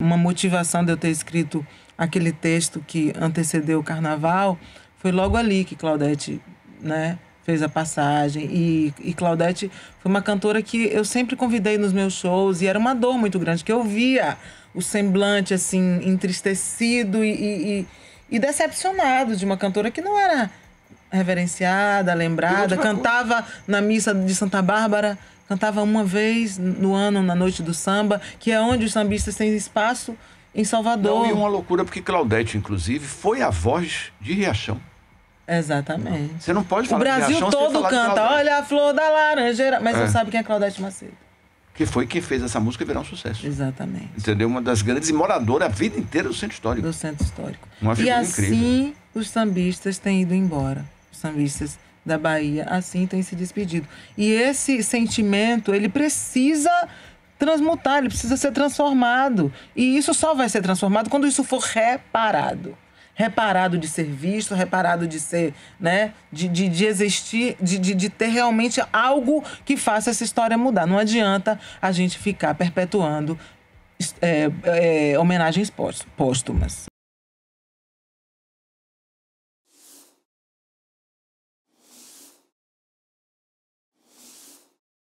Uma motivação de eu ter escrito aquele texto que antecedeu o carnaval foi logo ali que Claudete, né, fez a passagem. E, e Claudete foi uma cantora que eu sempre convidei nos meus shows e era uma dor muito grande, que eu via o semblante, assim, entristecido e, e, e decepcionado de uma cantora que não era reverenciada, lembrada. Cantava na missa de Santa Bárbara, cantava uma vez no ano, na noite do samba, que é onde os sambistas têm espaço em Salvador. Não, e uma loucura, porque Claudete, inclusive, foi a voz de Riachão. Exatamente. Não. Você não pode falar O Brasil Riachão, todo canta, olha a flor da laranjeira. Mas é. não sabe quem é Claudete Macedo. Que foi quem fez essa música virar um sucesso. Exatamente. Entendeu? Uma das grandes e a vida inteira do centro histórico. Do centro histórico. Uma e assim incrível. os sambistas têm ido embora sambistas da Bahia assim têm se despedido. E esse sentimento, ele precisa transmutar, ele precisa ser transformado. E isso só vai ser transformado quando isso for reparado. Reparado de ser visto, reparado de ser, né? De, de, de existir, de, de, de ter realmente algo que faça essa história mudar. Não adianta a gente ficar perpetuando é, é, homenagens póstumas.